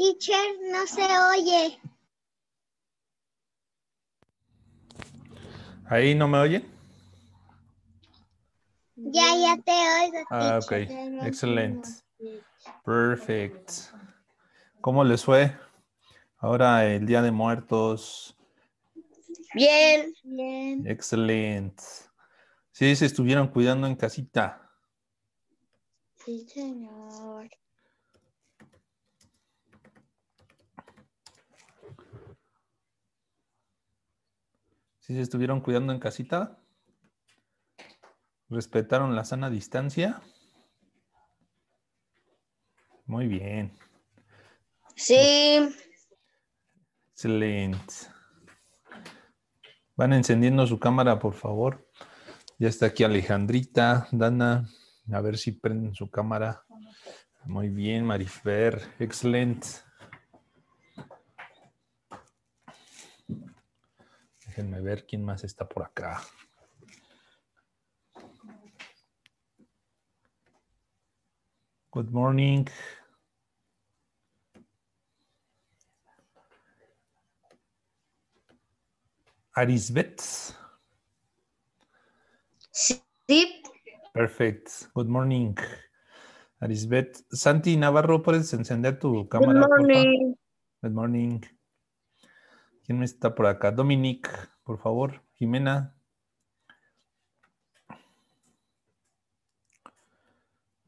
Teacher, no se oye. ¿Ahí no me oye? Ya, ya te oigo. Ah, ok. Excelente. Perfect. ¿Cómo les fue? Ahora el Día de Muertos. Bien. Bien. Excelente. Sí, se estuvieron cuidando en casita. Sí, señor. Si se estuvieron cuidando en casita. Respetaron la sana distancia. Muy bien. Sí. Excelente. Van encendiendo su cámara, por favor. Ya está aquí Alejandrita, Dana. A ver si prenden su cámara. Muy bien, Marifer. Excelente. Déjenme ver quién más está por acá. Good morning. Arisbet. Sí. Perfect. Good morning. Arisbet. Santi Navarro, ¿puedes encender tu cámara? Good morning. Good morning. ¿Quién está por acá? Dominique, por favor. Jimena.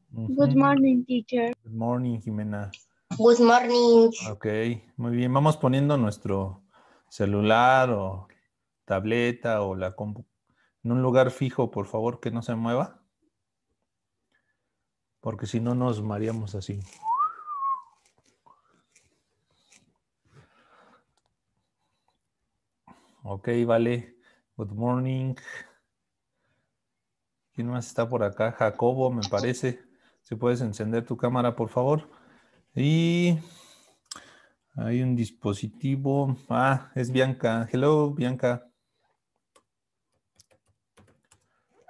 Good morning, teacher. Good morning, Jimena. Good morning. Ok, muy bien. Vamos poniendo nuestro celular o tableta o la compu en un lugar fijo, por favor, que no se mueva. Porque si no nos mareamos así. Ok, vale. Good morning. ¿Quién más está por acá? Jacobo, me parece. Si puedes encender tu cámara, por favor. Y hay un dispositivo. Ah, es Bianca. Hello, Bianca.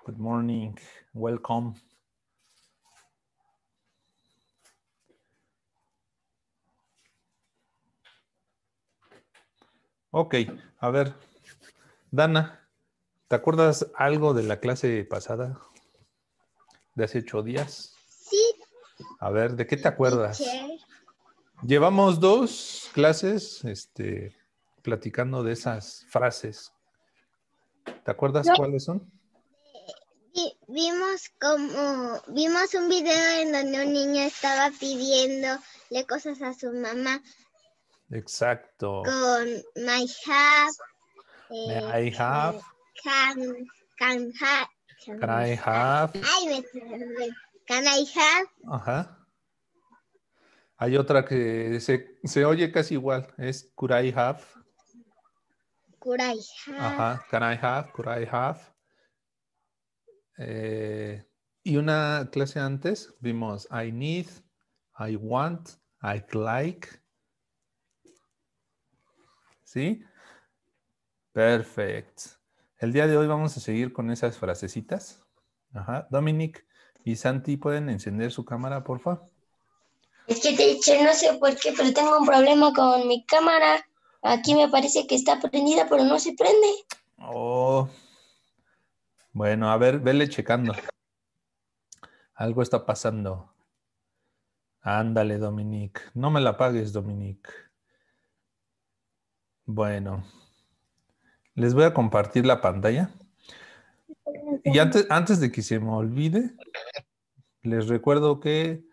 Good morning. Welcome. Ok, a ver, Dana, ¿te acuerdas algo de la clase pasada? De hace ocho días. Sí. A ver, ¿de qué te acuerdas? Llevamos dos clases este, platicando de esas frases. ¿Te acuerdas cuáles son? vimos como vimos un video en donde un niño estaba pidiéndole cosas a su mamá Exacto. Con my have. Eh, I have. Can, can, have. Can, I have. can I have. Ajá. Hay otra que se, se, oye casi igual. Es could I have. Could I have. Ajá. Can I have. Could I have. Eh, y una clase antes vimos I need, I want, I'd like ¿Sí? Perfecto. El día de hoy vamos a seguir con esas frasecitas. Ajá. Dominique y Santi, ¿pueden encender su cámara, por favor? Es que te he dicho, no sé por qué, pero tengo un problema con mi cámara. Aquí me parece que está prendida, pero no se prende. Oh. Bueno, a ver, vele checando. Algo está pasando. Ándale, Dominique. No me la pagues, Dominique. Bueno, les voy a compartir la pantalla. Y antes, de que se me olvide, les recuerdo que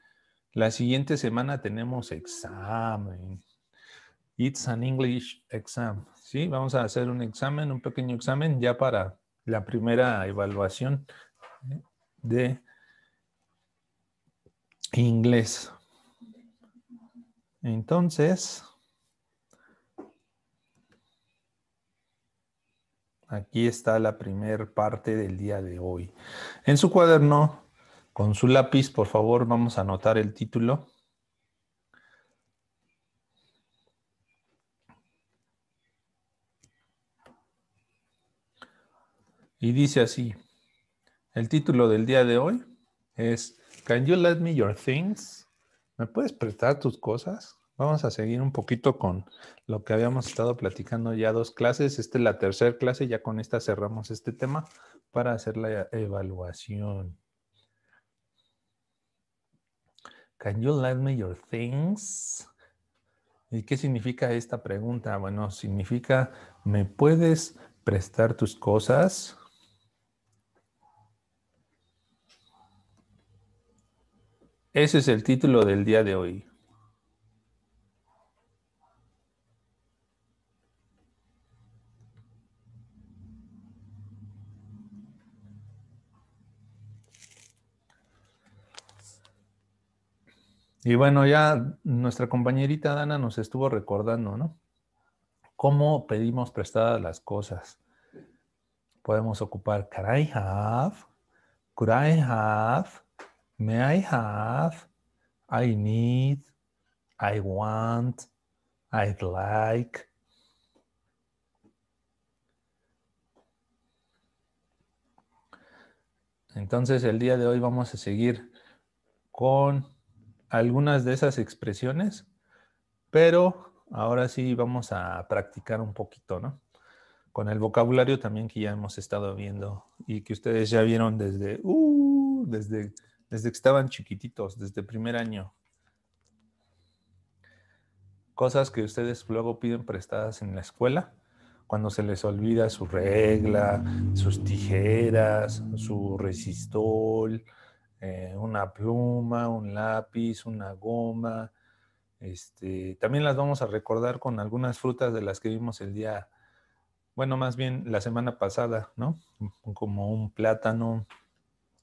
la siguiente semana tenemos examen. It's an English exam. Sí, vamos a hacer un examen, un pequeño examen ya para la primera evaluación de inglés. Entonces, Aquí está la primer parte del día de hoy. En su cuaderno, con su lápiz, por favor, vamos a anotar el título. Y dice así, el título del día de hoy es, Can you let me your things? ¿Me puedes prestar tus cosas? Vamos a seguir un poquito con lo que habíamos estado platicando ya dos clases. Esta es la tercera clase, ya con esta cerramos este tema para hacer la evaluación. Can you lend me your things? ¿Y qué significa esta pregunta? Bueno, significa, ¿me puedes prestar tus cosas? Ese es el título del día de hoy. Y bueno, ya nuestra compañerita Dana nos estuvo recordando, ¿no? ¿Cómo pedimos prestadas las cosas? Podemos ocupar can I have, could I have, may I have, I need, I want, I'd like. Entonces el día de hoy vamos a seguir con algunas de esas expresiones, pero ahora sí vamos a practicar un poquito, ¿no? Con el vocabulario también que ya hemos estado viendo y que ustedes ya vieron desde, uh, desde, desde que estaban chiquititos, desde primer año. Cosas que ustedes luego piden prestadas en la escuela cuando se les olvida su regla, sus tijeras, su resistol, eh, una pluma, un lápiz, una goma. Este, también las vamos a recordar con algunas frutas de las que vimos el día, bueno, más bien la semana pasada, ¿no? Como un plátano,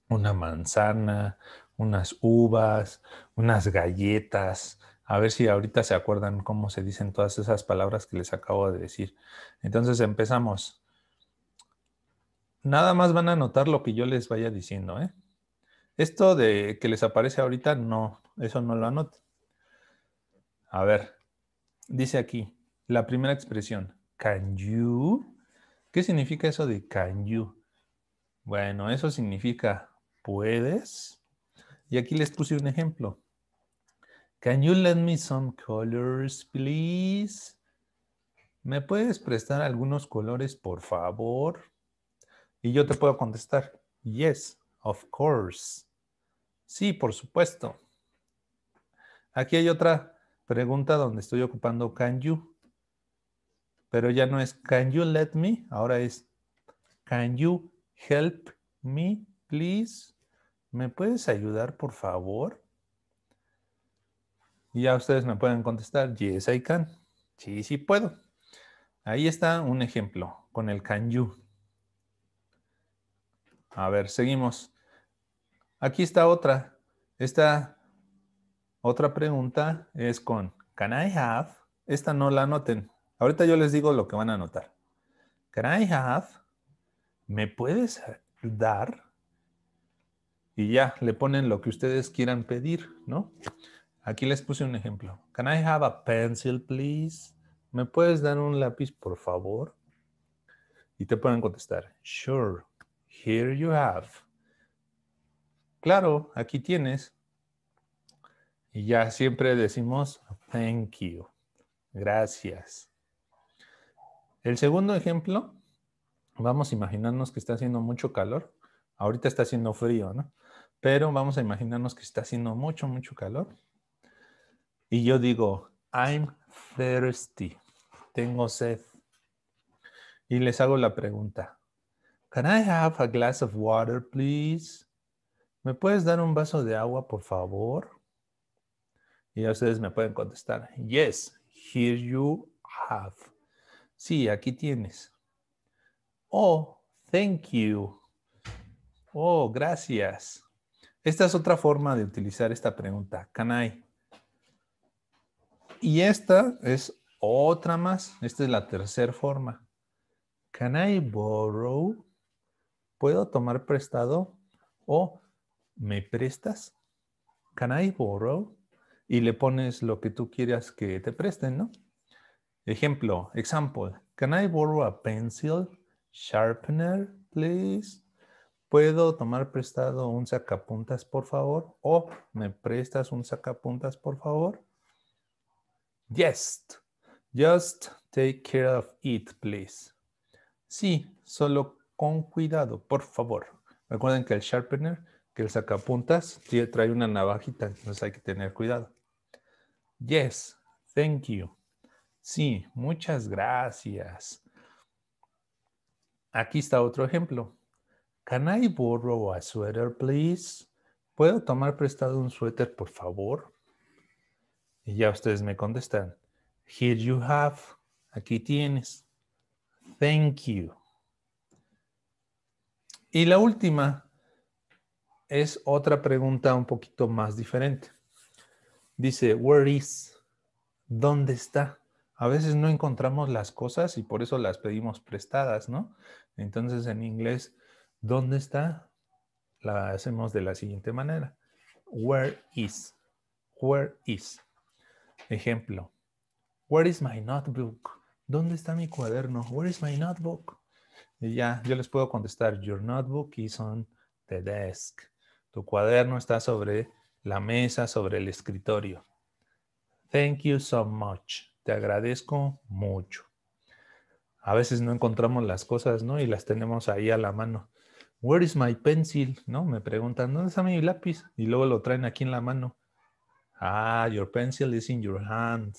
una manzana, unas uvas, unas galletas. A ver si ahorita se acuerdan cómo se dicen todas esas palabras que les acabo de decir. Entonces empezamos. Nada más van a notar lo que yo les vaya diciendo, ¿eh? Esto de que les aparece ahorita, no, eso no lo anoten. A ver, dice aquí la primera expresión, can you? ¿Qué significa eso de can you? Bueno, eso significa puedes. Y aquí les puse un ejemplo. Can you lend me some colors, please? ¿Me puedes prestar algunos colores, por favor? Y yo te puedo contestar, yes, of course. Sí, por supuesto. Aquí hay otra pregunta donde estoy ocupando can you, pero ya no es can you let me, ahora es can you help me, please. ¿Me puedes ayudar, por favor? Y ya ustedes me pueden contestar, yes, I can. Sí, sí puedo. Ahí está un ejemplo con el can you. A ver, seguimos. Aquí está otra. Esta otra pregunta es con Can I have? Esta no la anoten. Ahorita yo les digo lo que van a anotar. Can I have? ¿Me puedes dar? Y ya le ponen lo que ustedes quieran pedir, ¿no? Aquí les puse un ejemplo. Can I have a pencil, please? ¿Me puedes dar un lápiz, por favor? Y te pueden contestar. Sure. Here you have claro, aquí tienes. Y ya siempre decimos, thank you, gracias. El segundo ejemplo, vamos a imaginarnos que está haciendo mucho calor. Ahorita está haciendo frío, ¿no? Pero vamos a imaginarnos que está haciendo mucho, mucho calor. Y yo digo, I'm thirsty, tengo sed. Y les hago la pregunta, can I have a glass of water, please? ¿me puedes dar un vaso de agua, por favor? Y ya ustedes me pueden contestar, yes, here you have. Sí, aquí tienes. Oh, thank you. Oh, gracias. Esta es otra forma de utilizar esta pregunta, can I? Y esta es otra más, esta es la tercera forma. Can I borrow? ¿Puedo tomar prestado? O ¿me prestas? ¿Can I borrow? Y le pones lo que tú quieras que te presten, ¿no? Ejemplo, example, ¿can I borrow a pencil sharpener, please? ¿Puedo tomar prestado un sacapuntas, por favor? ¿O me prestas un sacapuntas, por favor? Yes, just take care of it, please. Sí, solo con cuidado, por favor. Recuerden que el sharpener que el sacapuntas trae una navajita, entonces hay que tener cuidado. Yes, thank you. Sí, muchas gracias. Aquí está otro ejemplo. Can I borrow a sweater, please? ¿Puedo tomar prestado un suéter, por favor? Y ya ustedes me contestan. Here you have. Aquí tienes. Thank you. Y la última, es otra pregunta un poquito más diferente. Dice, where is? ¿Dónde está? A veces no encontramos las cosas y por eso las pedimos prestadas, ¿no? Entonces en inglés, ¿dónde está? La hacemos de la siguiente manera. Where is? Where is? Ejemplo. Where is my notebook? ¿Dónde está mi cuaderno? Where is my notebook? Y ya, yo les puedo contestar, your notebook is on the desk. Tu cuaderno está sobre la mesa, sobre el escritorio. Thank you so much. Te agradezco mucho. A veces no encontramos las cosas, ¿no? Y las tenemos ahí a la mano. Where is my pencil? ¿No? Me preguntan, ¿dónde está mi lápiz? Y luego lo traen aquí en la mano. Ah, your pencil is in your hand.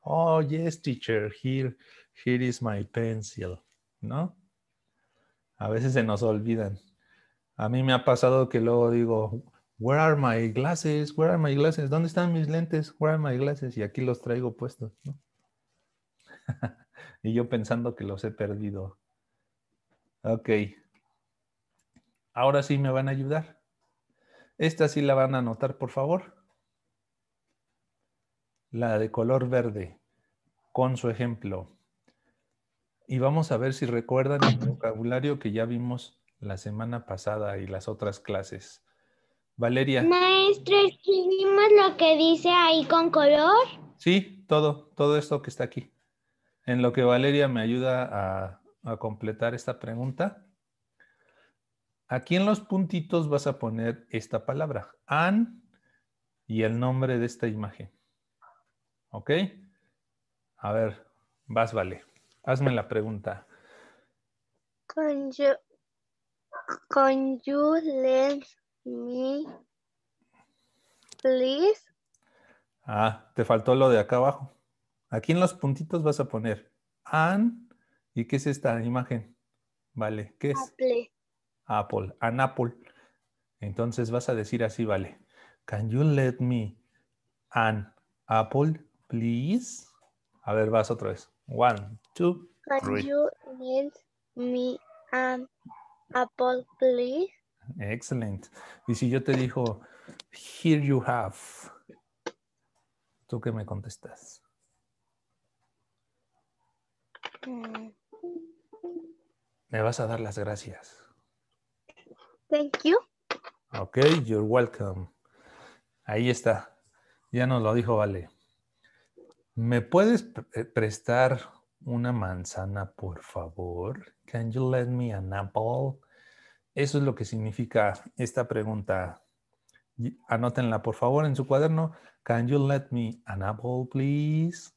Oh, yes, teacher, here, here is my pencil. ¿No? A veces se nos olvidan. A mí me ha pasado que luego digo, where are my glasses? Where are my glasses? ¿Dónde están mis lentes? Where are my glasses? Y aquí los traigo puestos, y yo pensando que los he perdido. Ok. Ahora sí me van a ayudar. Esta sí la van a anotar, por favor. La de color verde, con su ejemplo. Y vamos a ver si recuerdan el vocabulario que ya vimos la semana pasada y las otras clases. Valeria. Maestro, ¿escribimos lo que dice ahí con color? Sí, todo, todo esto que está aquí. En lo que Valeria me ayuda a, a completar esta pregunta. Aquí en los puntitos vas a poner esta palabra, an, y el nombre de esta imagen. ¿Ok? A ver, vas, Vale. Hazme la pregunta. Con yo, Can you let me, please? Ah, te faltó lo de acá abajo. Aquí en los puntitos vas a poner an. ¿Y qué es esta imagen? Vale, ¿qué es? Apple. Apple, an apple. Entonces vas a decir así, vale. Can you let me an apple, please? A ver, vas otra vez. One, two, Can you let me an apple, please? Excellent. Y si yo te digo, here you have, ¿tú qué me contestas? Mm. Me vas a dar las gracias. Thank you. Ok, you're welcome. Ahí está. Ya nos lo dijo Vale. ¿Me puedes eh, prestar una manzana, por favor? Can you let me an apple? Eso es lo que significa esta pregunta. Anótenla, por favor, en su cuaderno. Can you let me an apple, please?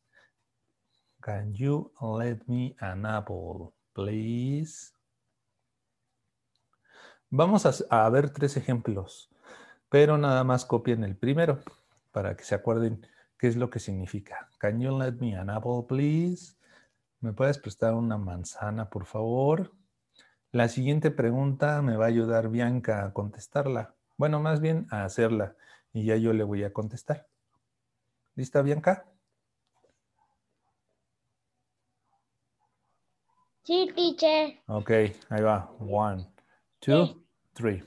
Can you let me an apple, please? Vamos a, a ver tres ejemplos, pero nada más copien el primero para que se acuerden qué es lo que significa. Can you let me an apple, please? ¿Me puedes prestar una manzana, por favor? La siguiente pregunta me va a ayudar Bianca a contestarla. Bueno, más bien a hacerla y ya yo le voy a contestar. ¿Lista, Bianca? Sí, teacher. Ok, ahí va. One, two, three.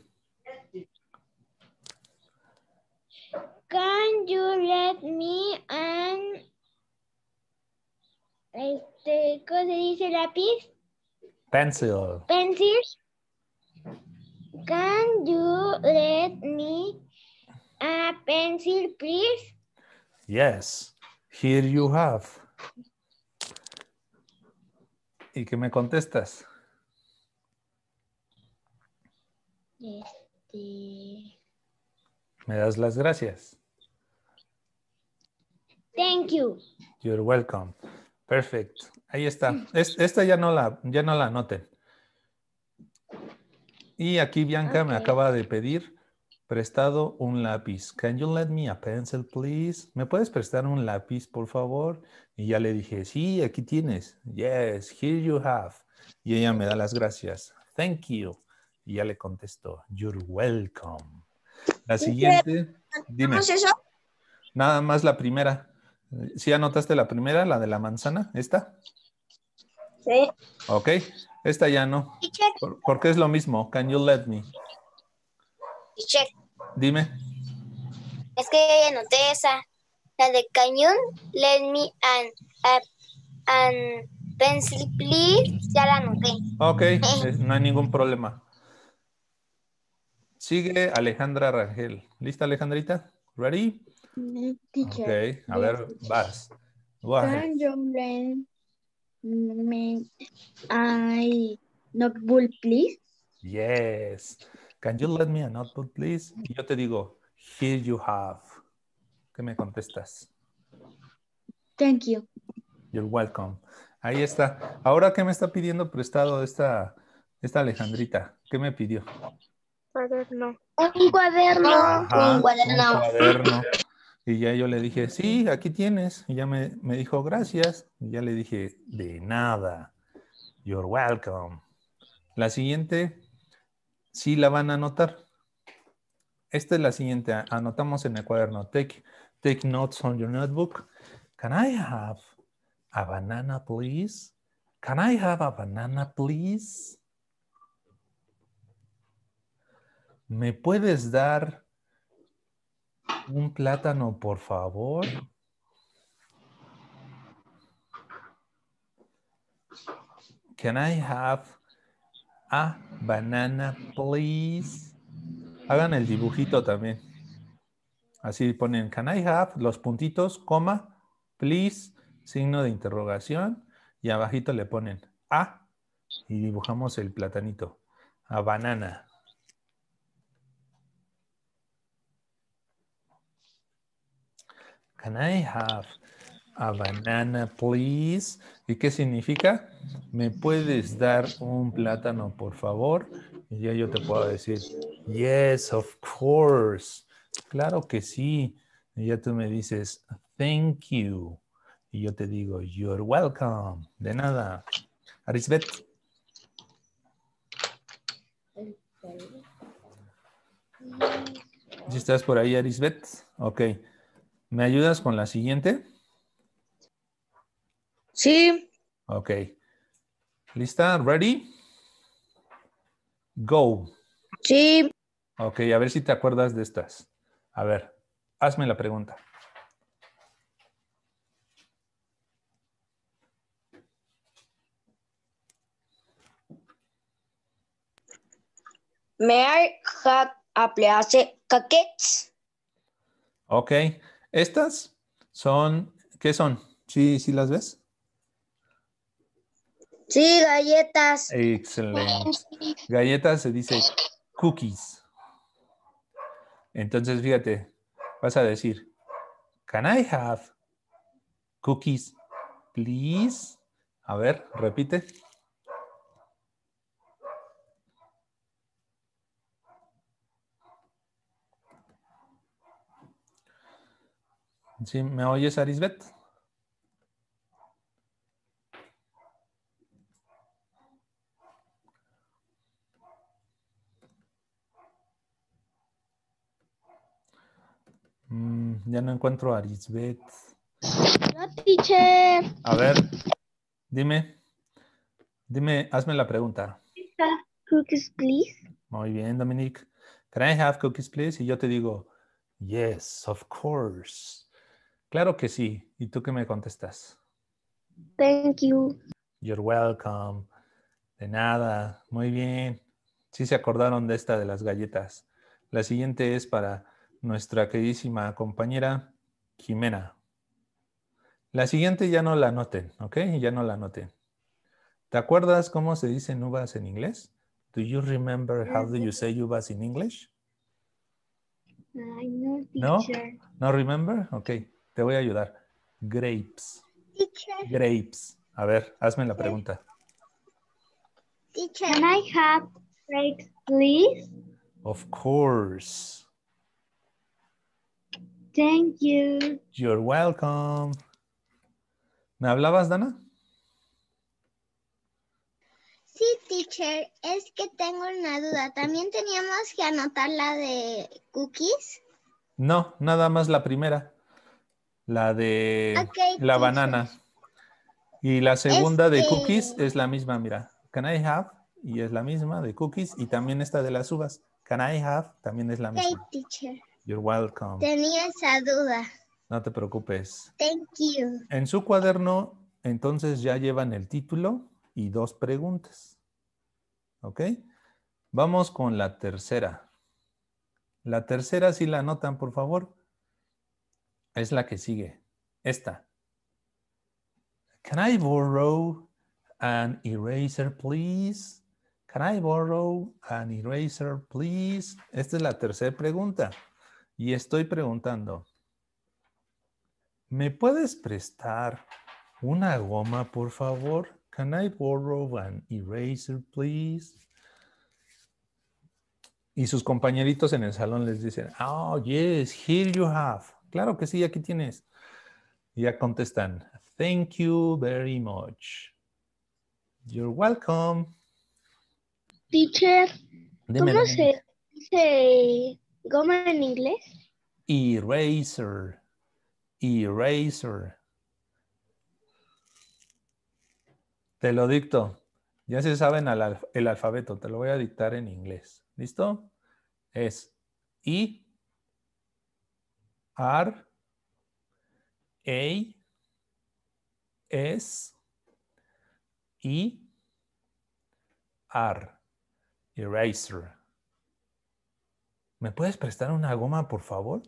Can you let me and este, ¿cómo se dice lápiz? Pencil. Pencil. Can you let me a pencil, please? Yes. Here you have. ¿Y qué me contestas? Este... ¿Me das las gracias? Thank you. You're welcome. Perfecto. Ahí está. esta ya no la, ya no la anoten. Y aquí Bianca me acaba de pedir prestado un lápiz. Can you let me a pencil, please? ¿Me puedes prestar un lápiz, por favor? Y ya le dije, sí, aquí tienes. Yes, here you have. Y ella me da las gracias. Thank you. Y ya le contestó, you're welcome. La siguiente, dime. Nada más la primera. ¿Sí anotaste la primera, la de la manzana? ¿Esta? Sí. Ok, esta ya no. porque es lo mismo. Can you let me? Dime. Es que anoté esa. La de can you let me and, pencil please. Ya la anoté. Ok, eh, no hay ningún problema. Sigue Alejandra Rangel. ¿Lista Alejandrita? Ready? Ok, Okay, a ver, vas. Can you lend me a notebook, please? Yes. Can you lend me a notebook, please? Yo te digo, here you have. ¿Qué me contestas? Thank you. You're welcome. Ahí está. Ahora, ¿qué me está pidiendo prestado esta, esta Alejandrita? ¿Qué me pidió? Un cuaderno. un cuaderno. Un cuaderno. Y ya yo le dije, sí, aquí tienes. Y ya me, dijo, gracias. Y ya le dije, de nada. You're welcome. La siguiente, sí la van a anotar. Esta es la siguiente. Anotamos en el cuaderno. Take, take notes on your notebook. Can I have a banana, please? Can I have a banana, please? ¿Me puedes dar un plátano, por favor. Can I have a banana, please? Hagan el dibujito también. Así ponen, can I have, los puntitos, coma, please, signo de interrogación. Y abajito le ponen a y dibujamos el platanito, a banana. Can I have a banana, please? ¿Y qué significa? ¿Me puedes dar un plátano, por favor? Y ya yo te puedo decir, yes, of course. Claro que sí. Y ya tú me dices, thank you. Y yo te digo, you're welcome. De nada. Arisbet. ¿Estás por ahí, Arisbet? Ok. ¿Me ayudas con la siguiente? Sí. Ok. ¿Lista? ¿Ready? Go. Sí. Ok, a ver si te acuerdas de estas. A ver, hazme la pregunta. May I have a estas son, ¿qué son? ¿Sí, sí las ves? Sí, galletas. Excelente. Galletas se dice cookies. Entonces, fíjate, vas a decir, can I have cookies, please? A ver, repite. ¿Sí? ¿Me oyes, Arisbet? Mm, ya no encuentro a Arisbet. teacher. A ver, dime. Dime, hazme la pregunta. Cookies, please. Muy bien, Dominique. Can I have cookies, please? Y yo te digo, yes, of course. Claro que sí. ¿Y tú qué me contestas? Thank you. You're welcome. De nada. Muy bien. Sí se acordaron de esta de las galletas. La siguiente es para nuestra queridísima compañera Jimena. La siguiente ya no la anoten, ¿ok? Ya no la anoten. ¿Te acuerdas cómo se dicen uvas en inglés? Do you remember how do you say uvas in English? No, no, no remember? ¿ok? Te voy a ayudar. Grapes. Grapes. A ver, hazme la pregunta. Teacher. Can I have grapes, please? Of course. Thank you. You're welcome. ¿Me hablabas, Dana? Sí, teacher. Es que tengo una duda. ¿También teníamos que anotar la de cookies? No, nada más la primera la de la banana. Y la segunda de este cookies es la misma, mira. Can I have? Y es la misma de cookies. Y también esta de las uvas. Can I have? También es la misma. teacher. You're welcome. Tenía esa duda. No te preocupes. Thank you. En su cuaderno, entonces ya llevan el título y dos preguntas. ¿Ok? Vamos con la tercera. La tercera, si la anotan, por favor es la que sigue, esta. Can I borrow an eraser, please? Can I borrow an eraser, please? Esta es la tercera pregunta. Y estoy preguntando, ¿me puedes prestar una goma, por favor? Can I borrow an eraser, please? Y sus compañeritos en el salón les dicen, oh, yes, here you have. Claro que sí, aquí tienes. Ya contestan. Thank you very much. You're welcome. Teacher, ¿cómo se dice goma en inglés? Eraser. Eraser. Te lo dicto. Ya se saben el alfabeto. Te lo voy a dictar en inglés. ¿Listo? Es I r a, s e r eraser. ¿Me puedes prestar una goma, por favor?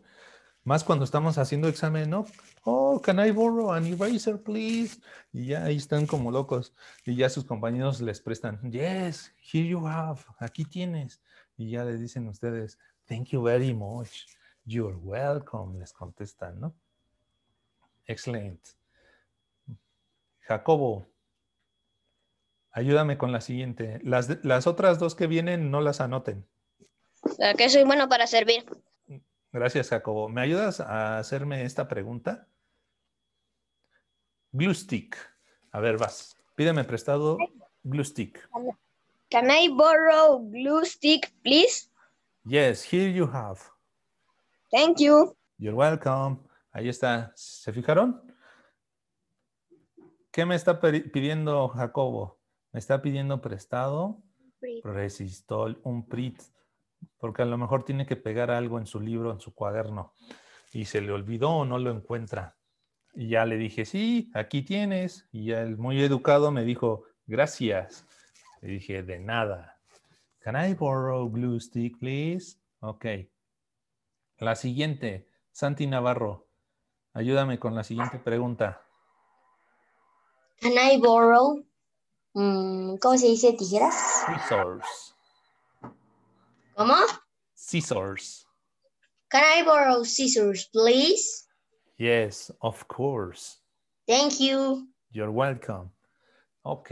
Más cuando estamos haciendo examen, ¿no? Oh, can I borrow an eraser, please? Y ya ahí están como locos. Y ya sus compañeros les prestan, yes, here you have, aquí tienes. Y ya le dicen ustedes, thank you very much. You're welcome, les contestan, ¿no? Excelente. Jacobo, ayúdame con la siguiente. Las, otras dos que vienen no las anoten. que soy bueno para servir. Gracias, Jacobo. ¿Me ayudas a hacerme esta pregunta? Glue stick. A ver, vas. Pídeme prestado glue stick. Can I borrow glue stick, please? Yes, here you have. Thank you. You're welcome. Ahí está. ¿Se fijaron? ¿Qué me está pidiendo Jacobo? Me está pidiendo prestado Resistó resistol, un PRIT, porque a lo mejor tiene que pegar algo en su libro, en su cuaderno, y se le olvidó o no lo encuentra. Y ya le dije, sí, aquí tienes. Y el muy educado me dijo, gracias. Le dije, de nada. Can I borrow blue stick, please? Ok. La siguiente, Santi Navarro, ayúdame con la siguiente pregunta. Can I borrow? Mm, ¿Cómo se dice tijeras? Scissors. ¿Cómo? Scissors. Can I borrow scissors, please? Yes, of course. Thank you. You're welcome. Ok,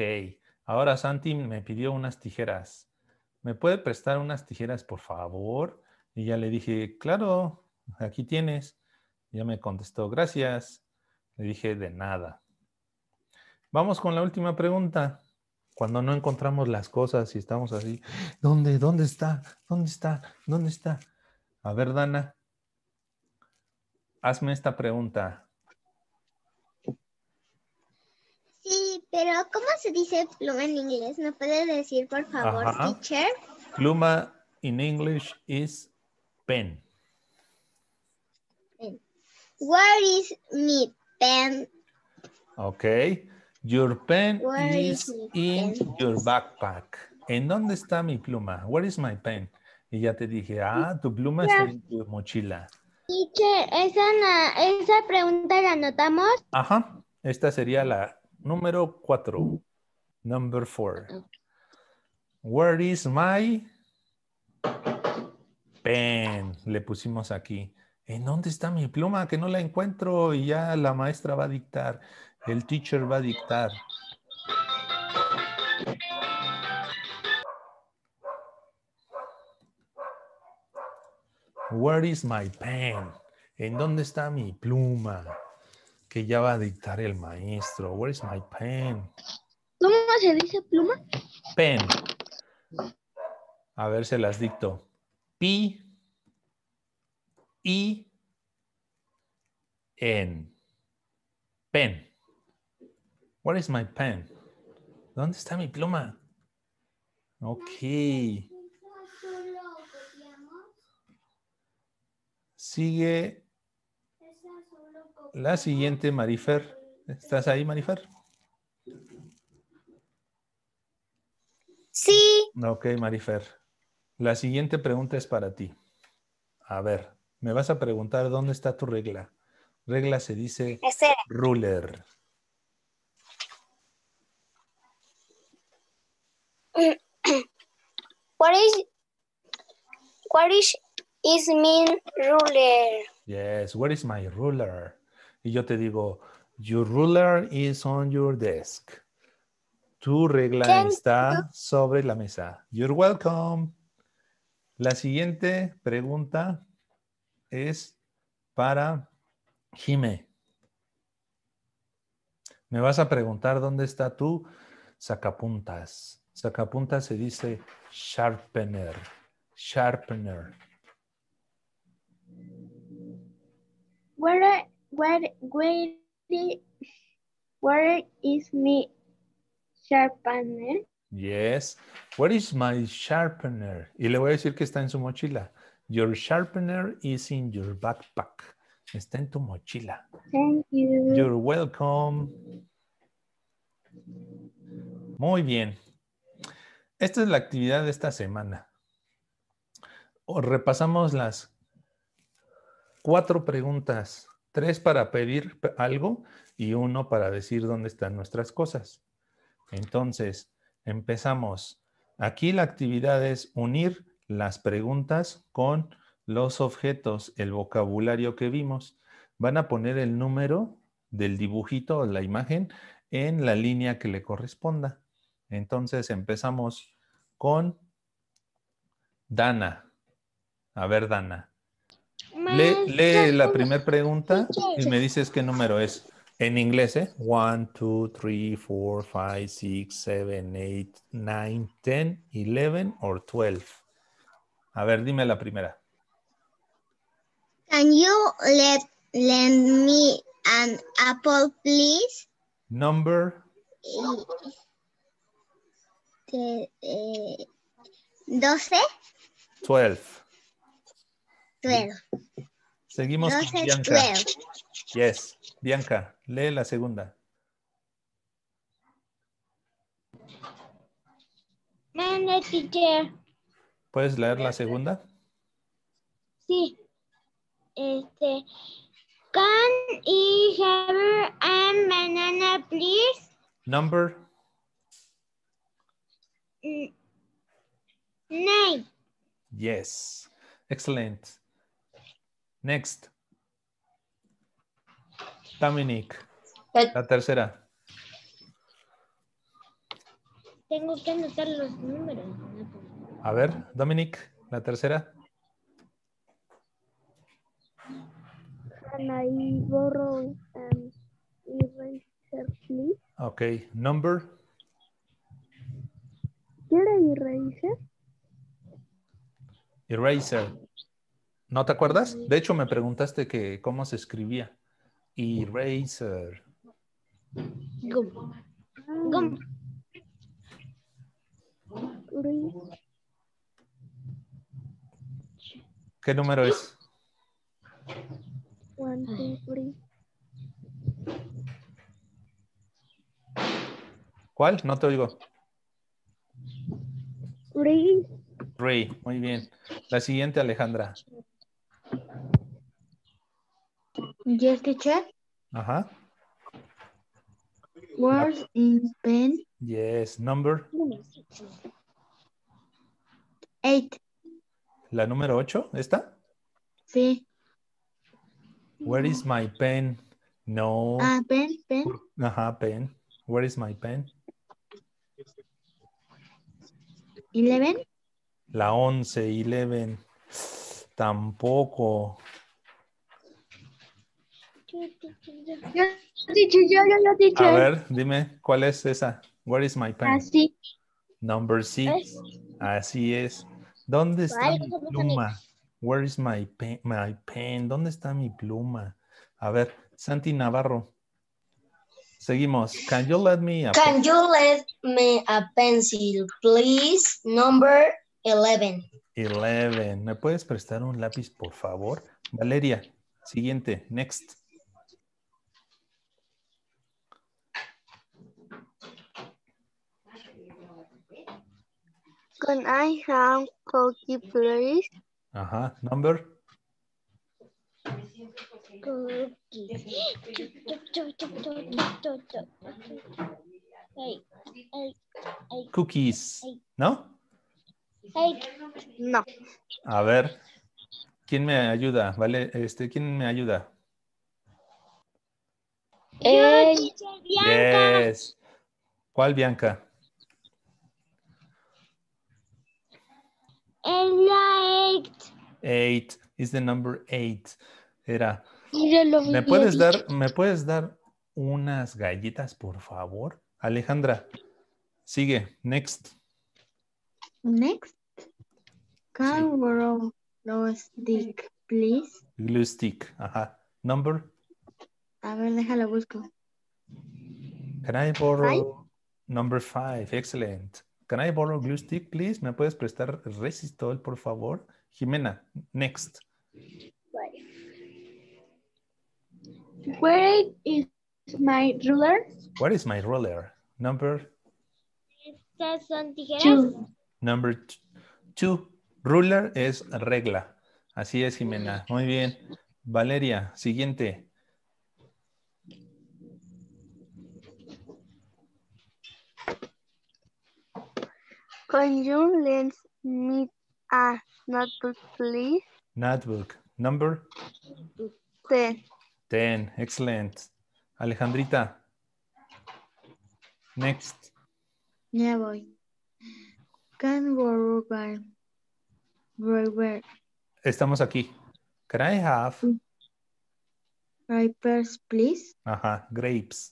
ahora Santi me pidió unas tijeras. ¿Me puede prestar unas tijeras, por favor? Y ya le dije, claro, aquí tienes. Ya me contestó, gracias. Le dije, de nada. Vamos con la última pregunta. Cuando no encontramos las cosas y estamos así, ¿dónde, dónde está? ¿Dónde está? ¿Dónde está? A ver, Dana, hazme esta pregunta. Sí, pero ¿cómo se dice pluma en inglés? ¿No puede decir, por favor, teacher? Pluma in English is pen? Where is my pen? Ok. Your pen is, in your backpack. ¿En dónde está mi pluma? Where is my pen? Y ya te dije, ah, tu pluma está en tu mochila. Teacher, esa, esa pregunta la anotamos. Ajá, esta sería la número cuatro. Number four. Where is my pen, le pusimos aquí. ¿En dónde está mi pluma? Que no la encuentro y ya la maestra va a dictar, el teacher va a dictar. Where is my pen? ¿En dónde está mi pluma? Que ya va a dictar el maestro. Where is my pen? ¿Cómo se dice pluma? Pen. A ver, se las dicto pi i en pen. Where is my pen? ¿Dónde está mi pluma? Ok. Sigue la siguiente, Marifer. ¿Estás ahí, Marifer? Sí. Ok, Marifer. La siguiente pregunta es para ti. A ver, me vas a preguntar dónde está tu regla. Regla se dice ruler. What is what is ruler? Yes, where is my ruler? Y yo te digo, your ruler is on your desk. Tu regla está sobre la mesa. You're welcome. La siguiente pregunta es para Jime. Me vas a preguntar dónde está tu sacapuntas. Sacapuntas se dice sharpener. Sharpener. Where, where, where, is my sharpener? Yes. Where is my sharpener? Y le voy a decir que está en su mochila. Your sharpener is in your backpack. Está en tu mochila. Thank you. You're welcome. Muy bien. Esta es la actividad de esta semana. O repasamos las cuatro preguntas. Tres para pedir algo y uno para decir dónde están nuestras cosas. Entonces, Empezamos. Aquí la actividad es unir las preguntas con los objetos, el vocabulario que vimos. Van a poner el número del dibujito o la imagen en la línea que le corresponda. Entonces empezamos con Dana. A ver, Dana. Lee, la primera pregunta y me dices qué número es. En inglés, ¿eh? 1, 2, 3, 4, 5, 6, 7, 8, 9, 10, 11 or 12. A ver, dime la primera. Can you let, lend me an apple, please? Number? eh, 12. 12. 12. Seguimos 12, Bianca. 12. Yes, Bianca. Lee la segunda. teacher. ¿Puedes leer la segunda? Sí. Este. Can I have a banana, please? Number. Nine. Yes. Excellent. Next. Dominic. Eh. La tercera. Tengo que anotar los números. A ver, Dominic, la tercera. Um, ok, number. ¿Quiere eraser? Eraser. ¿No te acuerdas? De hecho, me preguntaste que cómo se escribía. Eraser. Gum. ¿Qué número es? ¿Cuál? No te oigo. Rey. muy bien. La siguiente, Alejandra. Yes, teacher. Ajá. Words is in pen. Yes, number. Eight. ¿La número ocho? ¿Esta? Sí. Where is my pen? No. Ah, pen, pen. Ajá, pen. Where is my pen? Eleven. La once, eleven. Tampoco. A ver, dime, ¿cuál es esa? Where is my pen? Así. Number six. Así es. ¿Dónde está mi pluma? Where is my pen? My pen? ¿Dónde está mi pluma? A ver, Santi Navarro. Seguimos. Can you let me a Can you let me a pencil, please? Number 11. 11. ¿Me puedes prestar un lápiz, por favor? Valeria, siguiente. Next. Can I have cookie, please? Ajá, number. Cookies. ¿No? No. A ver, ¿quién me ayuda? ¿Vale? Este, ¿quién me ayuda? Yo, eh, Bianca. ¿Cuál Bianca? eight. Eight is the number eight. Era. ¿Me puedes dar, me puedes dar unas galletas, por favor? Alejandra, sigue. Next. Next. Can borrow glue stick, please? Glue stick, ajá. Number. A ver, déjalo busco. Can I borrow number five? Excellent. Can I borrow glue stick, please? ¿Me puedes prestar resistol, por favor? Jimena, next. Where is my ruler? Where is my ruler? Number? Two. Number two. Ruler es regla. Así es, Jimena. Muy bien. Valeria, siguiente. Can you lend me a notebook, please? Notebook. Number? Ten. Ten. Excellent. Alejandrita. Next. Yeah, voy. Can borrow by where? Estamos aquí. Can I have? Grapes, please. Ajá, grapes.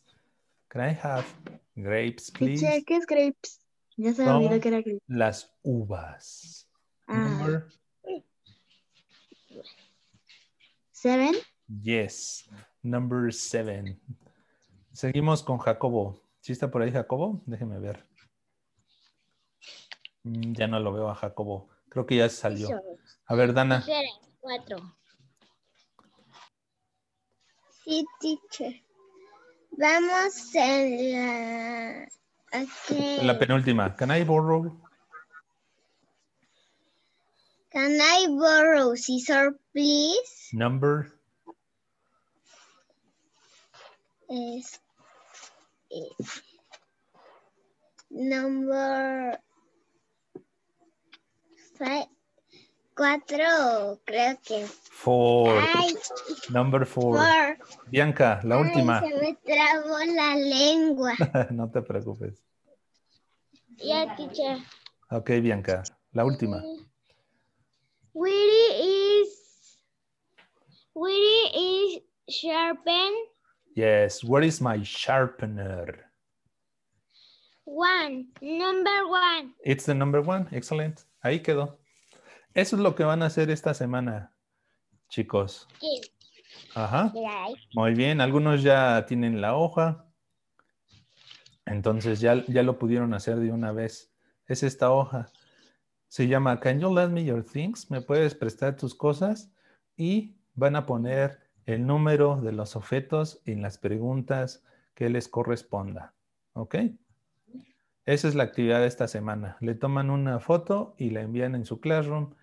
Can I have grapes, please? Cheques, grapes. Ya sabía que era Las uvas. Ah. seven. Yes. Number seven. Seguimos con Jacobo. ¿Sí está por ahí Jacobo? Déjeme ver. Mm, ya no lo veo a Jacobo. Creo que ya salió. A ver, Dana. Cuatro. Sí, teacher. Vamos en la Okay. La penúltima. Can I borrow? Can I borrow scissor, please? Number. is eh, number five cuatro, creo que. Four. Number four. Bianca, la última. Se me trabó la lengua. no te preocupes. Ya, teacher. Ok, Bianca, la última. Where is. Where is sharpen. Yes, where is my sharpener? One, number one. It's the number one, excellent. Ahí quedó. Eso es lo que van a hacer esta semana, chicos. Ajá. Muy bien, algunos ya tienen la hoja. Entonces ya, ya lo pudieron hacer de una vez. Es esta hoja. Se llama Can you lend me your things? ¿Me puedes prestar tus cosas? Y van a poner el número de los objetos en las preguntas que les corresponda. ¿Ok? Esa es la actividad de esta semana. Le toman una foto y la envían en su classroom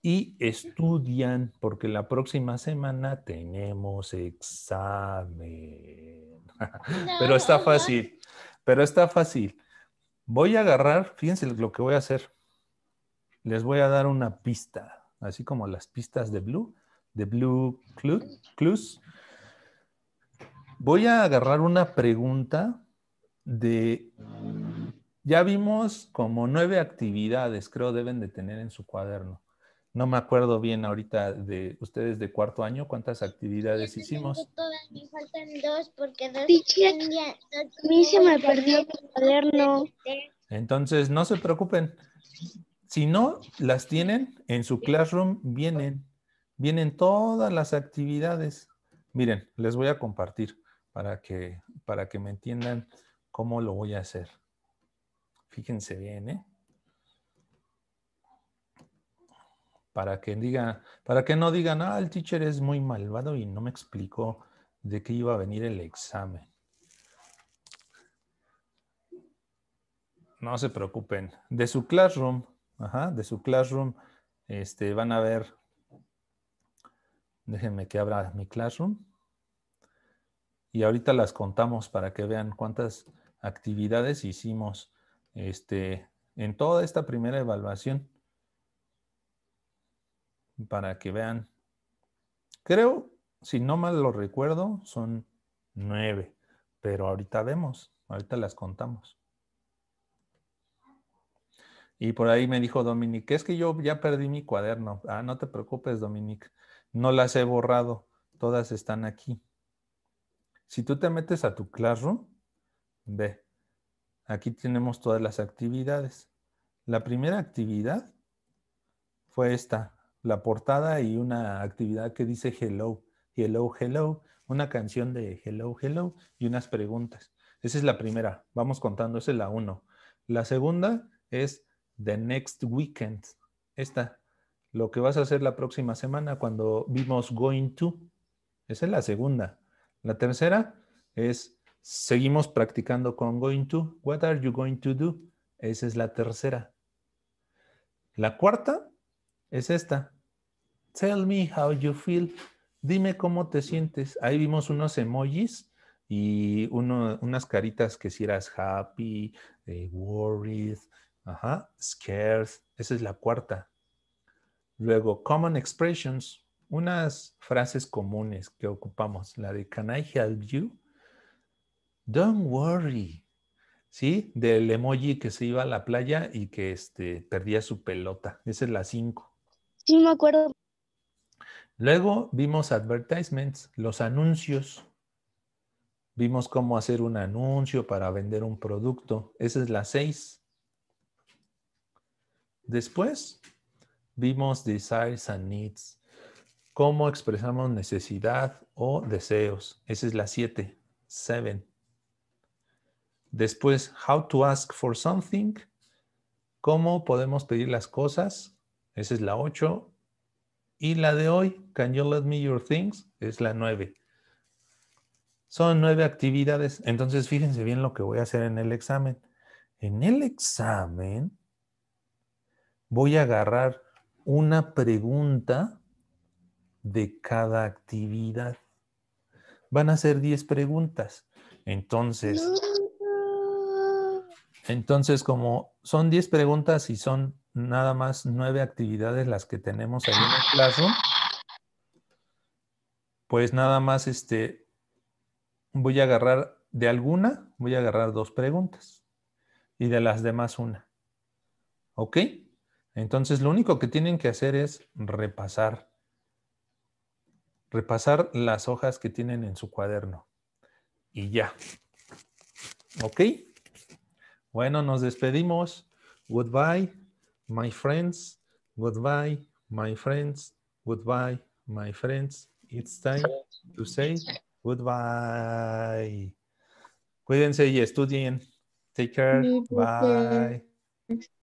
y estudian porque la próxima semana tenemos examen. pero está fácil, pero está fácil. Voy a agarrar, fíjense lo que voy a hacer. Les voy a dar una pista, así como las pistas de Blue, de Blue Clues. Voy a agarrar una pregunta de ya vimos como nueve actividades, creo, deben de tener en su cuaderno. No me acuerdo bien ahorita de ustedes de cuarto año cuántas actividades hicimos. Todas me faltan dos porque dos. a mí se me perdió el cuaderno. Este, Entonces, no se preocupen. Si no las tienen, en su classroom vienen. Vienen todas las actividades. Miren, les voy a compartir para que, para que me entiendan cómo lo voy a hacer. Fíjense bien, ¿eh? Para que, diga, para que no digan, ah, el teacher es muy malvado y no me explicó de qué iba a venir el examen. No se preocupen. De su classroom, ajá, de su classroom, este, van a ver. Déjenme que abra mi classroom. Y ahorita las contamos para que vean cuántas actividades hicimos este, en toda esta primera evaluación para que vean. Creo, si no mal lo recuerdo, son nueve, pero ahorita vemos, ahorita las contamos. Y por ahí me dijo Dominique, es que yo ya perdí mi cuaderno. Ah, no te preocupes, Dominique, no las he borrado, todas están aquí. Si tú te metes a tu Classroom, ve, Aquí tenemos todas las actividades. La primera actividad fue esta, la portada y una actividad que dice hello, hello, hello, una canción de hello, hello y unas preguntas. Esa es la primera, vamos contando, esa es la uno. La segunda es the next weekend, esta, lo que vas a hacer la próxima semana cuando vimos going to. Esa es la segunda. La tercera es Seguimos practicando con going to. What are you going to do? Esa es la tercera. La cuarta es esta. Tell me how you feel. Dime cómo te sientes. Ahí vimos unos emojis y unas caritas que si eras happy, eh, worried, scared. Esa es la cuarta. Luego, common expressions, unas frases comunes que ocupamos. La de can I help you? Don't worry. ¿Sí? Del emoji que se iba a la playa y que este, perdía su pelota. Esa es la 5. Sí, me acuerdo. Luego vimos advertisements, los anuncios. Vimos cómo hacer un anuncio para vender un producto. Esa es la 6. Después vimos desires and needs, cómo expresamos necesidad o deseos. Esa es la 7. 7. Después, how to ask for something. ¿Cómo podemos pedir las cosas? Esa es la 8. Y la de hoy, can you let me your things? Es la 9. Son nueve actividades. Entonces, fíjense bien lo que voy a hacer en el examen. En el examen voy a agarrar una pregunta de cada actividad. Van a ser 10 preguntas. Entonces, entonces, como son 10 preguntas y son nada más 9 actividades las que tenemos ahí en el plazo, pues nada más este, voy a agarrar de alguna, voy a agarrar dos preguntas y de las demás una. ¿Ok? Entonces, lo único que tienen que hacer es repasar. Repasar las hojas que tienen en su cuaderno. Y ya. ¿Ok? Bueno, nos despedimos. Goodbye, my friends. Goodbye, my friends. Goodbye, my friends. It's time to say goodbye. Cuídense y estudien. Take care. Pues, Bye. Pues.